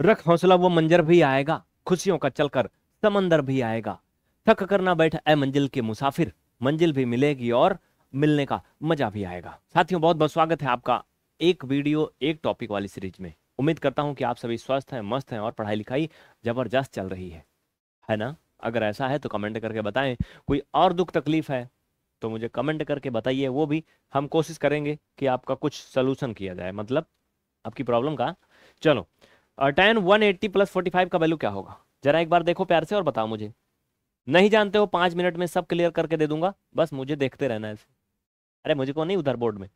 रख हौसला वो मंजर भी आएगा खुशियों का चलकर समंदर भी आएगा थक कर ना बैठ ए मंजिल के मुसाफिर मंजिल भी मिलेगी और मिलने का मजा भी आएगा साथियों बहुत बहुत स्वागत है आपका एक वीडियो एक टॉपिक वाली सीरीज में उम्मीद करता हूं कि आप सभी स्वस्थ हैं मस्त हैं और पढ़ाई लिखाई जबरदस्त चल रही है है ना अगर ऐसा है तो कमेंट करके बताएं कोई और दुख तकलीफ है तो मुझे कमेंट करके बताइए वो भी हम कोशिश करेंगे कि आपका कुछ सोल्यूशन किया जाए मतलब आपकी प्रॉब्लम का चलो tan one eighty plus forty five का वैल्यू क्या होगा जरा एक बार देखो प्यार से और बताओ मुझे नहीं जानते हो पाँच मिनट में सब क्लियर करके दे दूंगा बस मुझे देखते रहना है अरे मुझे को नहीं उधर बोर्ड में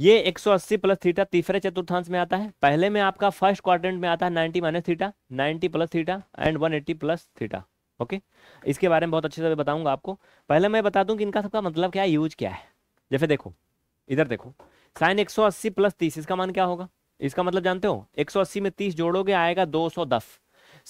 ये 180 प्लस थीटा तीसरे चतुर्थांश में आता है पहले में आपका फर्स्ट क्वार्टेंट में आता है 90 minus theta 90 plus theta and 180 plus theta okay इसके बारे में बहुत अच्छे से बताऊंगा आपको पहले मैं बता दूं कि इनका सबका मतलब क्या है यूज क्या है जैसे देखो इधर देखो साइन 180 प्लस तीस इसका मान क्या होगा इसका मतलब जानते हो 180 में 30 जोड़ोगे आएगा 210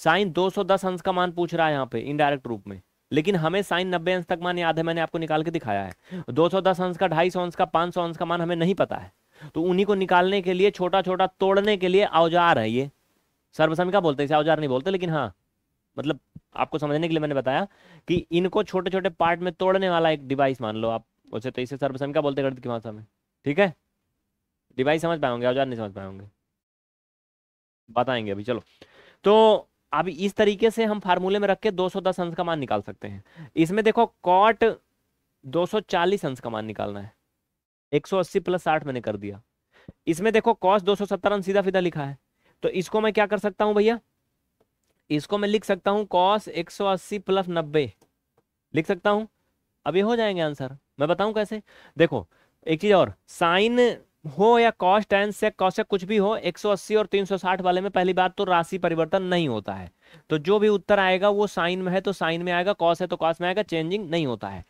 साइन दो अंश का मान पूछ रहा है यहाँ पे इनडायरेक्ट रूप में लेकिन हमें साइन नब्बे अंश तक मान याद है मैंने आपको निकाल के दिखाया है 210 अंश का ढाई अंश का पांच अंश का मान हमें नहीं पता है तो उन्हीं को निकालने के लिए छोटा छोटा तोड़ने के लिए औजार है ये सर्वसमिका का बोलते इसे औजार नहीं बोलते लेकिन हाँ मतलब आपको समझने के लिए मैंने बताया कि इनको छोटे छोटे पार्ट में तोड़ने वाला एक डिवाइस मान लो आप उसे तो इसे सर्वसमिका का बोलते गणित की भाषा में ठीक है डिवाइस समझ पाए होंगे औजार नहीं समझ पाए होंगे बताएंगे अभी चलो तो अब इस तरीके से हम फार्मूले में रख के 210 अंश का मान निकाल सकते हैं इसमें देखो कॉट 240 अंश का मान निकालना है 180 प्लस 60 मैंने कर दिया इसमें देखो कॉस 270 अंश सीधा फीधा लिखा है तो इसको मैं क्या कर सकता हूं भैया इसको मैं लिख सकता हूं कॉस 180 प्लस 90 लिख सकता हूं अब ये हो जाएंगे आंसर मैं बताऊं कैसे देखो एक चीज और साइन हो या कॉस टेन से कॉस से कुछ भी हो 180 और 360 वाले में पहली बात तो राशि परिवर्तन नहीं होता है तो जो भी उत्तर आएगा वो साइन में है तो साइन में आएगा कॉस है तो कॉस में आएगा चेंजिंग नहीं होता है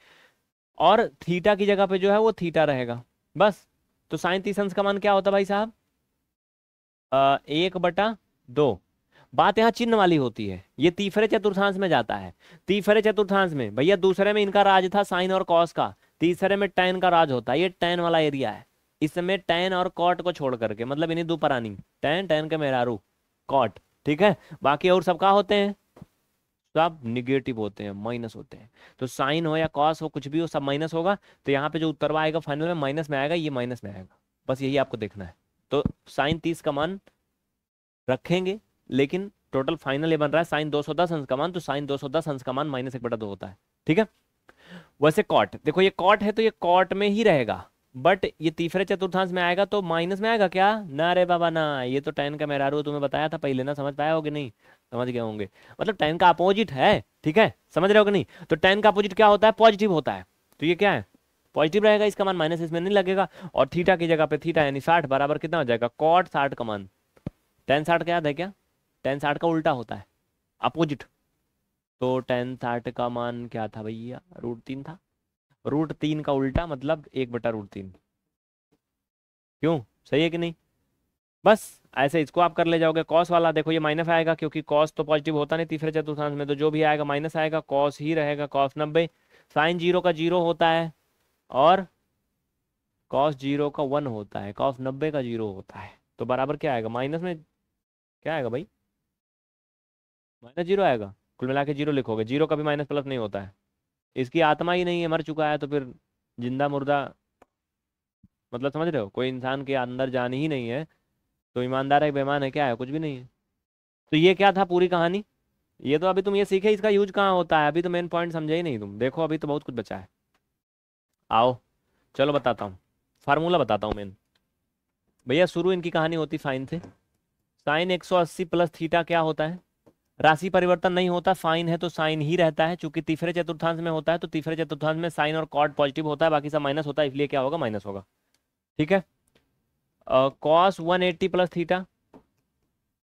और थीटा की जगह पे जो है वो थीटा रहेगा बस तो साइन तीस अंश का मान क्या होता भाई साहब एक बटा दो बात यहाँ चिन्ह वाली होती है ये तीफरे चतुर्थांश में जाता है तीफरे चतुर्थांश में भैया दूसरे में इनका राज था साइन और कॉस का तीसरे में टेन का राज होता है ये टेन वाला एरिया है इसमें टैन और कॉट को छोड़ करके मतलब इन्हीं दो परानी टैन टैन के मेहरारू कॉट ठीक है बाकी और सब का होते हैं सब निगेटिव होते हैं माइनस होते हैं तो साइन हो या कॉस हो कुछ भी हो सब माइनस होगा तो यहाँ पे जो उत्तर आएगा फाइनल में माइनस में आएगा ये माइनस में आएगा बस यही आपको देखना है तो साइन तीस का मान रखेंगे लेकिन टोटल फाइनल ये बन रहा है साइन दो सौ दस अंश का मान तो साइन दो सौ दस अंश का मान माइनस एक बटा दो होता है ठीक है वैसे कॉट देखो ये कॉट है तो ये कॉट में ही रहेगा बट ये तीसरे चतुर्थांश में आएगा तो माइनस में आएगा क्या ना अरे बाबा ना ये तो टेन का मेहरारू तुम्हें बताया था पहले ना समझ पाया होगे नहीं समझ गए होंगे मतलब टेन का अपोजिट है ठीक है समझ रहे हो कि नहीं तो टेन का अपोजिट क्या होता है पॉजिटिव होता है तो ये क्या है पॉजिटिव रहेगा इसका मान माइनस इसमें नहीं लगेगा और थीटा की जगह पे थीटा यानी साठ बराबर कितना हो जाएगा कॉट साठ का मान टेन साठ का याद है क्या टेन साठ का उल्टा होता है अपोजिट तो टेन साठ का मान क्या था भैया रूट तीन था रूट तीन का उल्टा मतलब एक बटा रूट तीन क्यों सही है कि नहीं बस ऐसे इसको आप कर ले जाओगे कॉस वाला देखो ये माइनस आएगा क्योंकि कॉस तो पॉजिटिव होता नहीं तीसरे चतुर्थांश में तो जो भी आएगा माइनस आएगा कॉस ही रहेगा कॉस नब्बे साइन जीरो का जीरो होता है और कॉस जीरो का वन होता है कॉस नब्बे का जीरो होता है तो बराबर क्या आएगा माइनस में क्या आएगा भाई माइनस जीरो आएगा कुल मिला के जीरो लिखोगे जीरो का भी माइनस प्लस नहीं होता है इसकी आत्मा ही नहीं है मर चुका है तो फिर जिंदा मुर्दा मतलब समझ रहे हो कोई इंसान के अंदर जान ही नहीं है तो ईमानदार है बेमान है क्या है कुछ भी नहीं है तो ये क्या था पूरी कहानी ये तो अभी तुम ये सीखे इसका यूज कहाँ होता है अभी तो मेन पॉइंट समझे ही नहीं तुम देखो अभी तो बहुत कुछ बचा है आओ चलो बताता हूँ फार्मूला बताता हूँ मेन भैया शुरू इनकी कहानी होती साइन से साइन 180 प्लस थीटा क्या होता है राशि परिवर्तन नहीं होता साइन है तो साइन ही रहता है चूंकि तीसरे चतुर्थांश में होता है तो तीसरे चतुर्थांश में साइन और कॉट पॉजिटिव होता है बाकी सब माइनस होता है इसलिए क्या होगा माइनस होगा ठीक है cos one eighty plus theta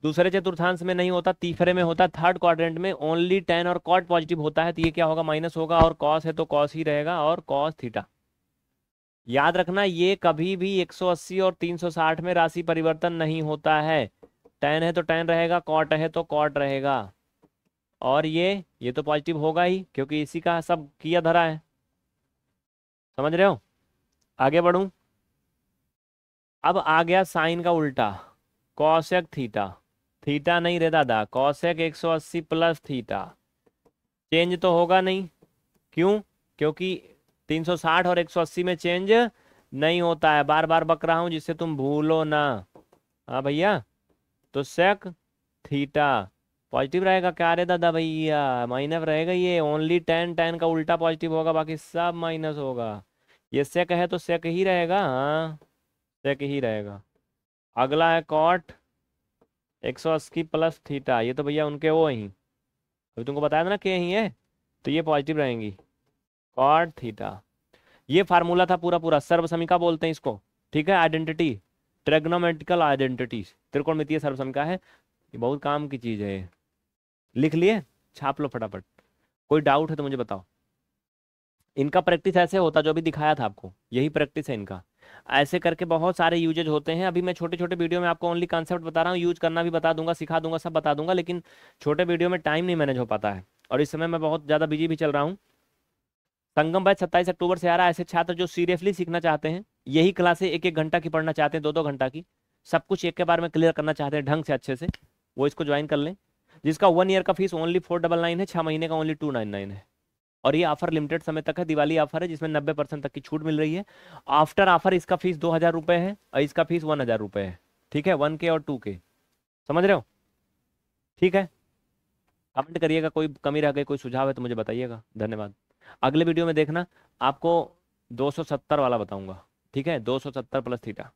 दूसरे चतुर्थांश में नहीं होता तीसरे में होता थर्ड क्वाड्रेंट में ओनली टेन और कॉट पॉजिटिव होता है तो ये क्या होगा माइनस होगा और कॉस है तो कॉस ही रहेगा और कॉस थीटा याद रखना ये कभी भी 180 और 360 में राशि परिवर्तन नहीं होता है टेन है तो टेन रहेगा कॉट है तो कॉट रहेगा और ये ये तो पॉजिटिव होगा ही क्योंकि इसी का सब किया धरा है समझ रहे हो आगे बढ़ू अब आ गया साइन का उल्टा कौशक थीटा थीटा नहीं रे दादा कौशक 180 प्लस थीटा चेंज तो होगा नहीं क्यों क्योंकि 360 और 180 में चेंज नहीं होता है बार बार बक रहा हूं जिससे तुम भूलो ना हाँ भैया तो सेक थीटा पॉजिटिव रहेगा क्या रे दादा भैया माइनस रहेगा ये ओनली टेन टेन का उल्टा पॉजिटिव होगा बाकी सब माइनस होगा ये सेक है तो सेक ही रहेगा हाँ सेक ही रहेगा अगला है कॉट एक सौ अस्सी प्लस थीटा ये तो भैया उनके वो ही अभी तुमको बताया था ना के ही है तो ये पॉजिटिव रहेंगी कॉट थीटा ये फार्मूला था पूरा पूरा सर्वसमिका बोलते हैं इसको ठीक है आइडेंटिटी ट्रेग्नोमेटिकल आइडेंटिटीज़ त्रिकोणमितीय सर्वसम का है ये बहुत काम की चीज़ है लिख लिए छाप लो फटाफट कोई डाउट है तो मुझे बताओ इनका प्रैक्टिस ऐसे होता जो अभी दिखाया था आपको यही प्रैक्टिस है इनका ऐसे करके बहुत सारे यूजेज होते हैं अभी मैं छोटे छोटे वीडियो में आपको ओनली कॉन्सेप्ट बता रहा हूँ यूज करना भी बता दूंगा सिखा दूंगा सब बता दूंगा लेकिन छोटे वीडियो में टाइम नहीं मैनेज हो पाता है और इस समय मैं बहुत ज़्यादा बिजी भी चल रहा हूँ संगम बैच सत्ताईस अक्टूबर से आ रहा है ऐसे छात्र जो सीरियसली सीखना चाहते हैं यही क्लासे एक एक घंटा की पढ़ना चाहते हैं दो दो घंटा की सब कुछ एक के बारे में क्लियर करना चाहते हैं ढंग से अच्छे से वो इसको ज्वाइन कर लें जिसका वन ईयर का fees only four double nine है छः महीने का ओनली टू नाइन नाइन है और ये ऑफर लिमिटेड समय तक है दिवाली ऑफर है जिसमें नब्बे परसेंट तक की छूट मिल रही है आफ्टर ऑफर इसका फीस दो हज़ार रुपये है और इसका फीस वन हज़ार रुपये है ठीक है वन के और टू के समझ रहे हो ठीक है कमेंट करिएगा कोई कमी रह गई कोई सुझाव है तो मुझे बताइएगा धन्यवाद अगले वीडियो में देखना आपको सत्तर वाला बताऊंगा ठीक है सत्तर प्लस थीटा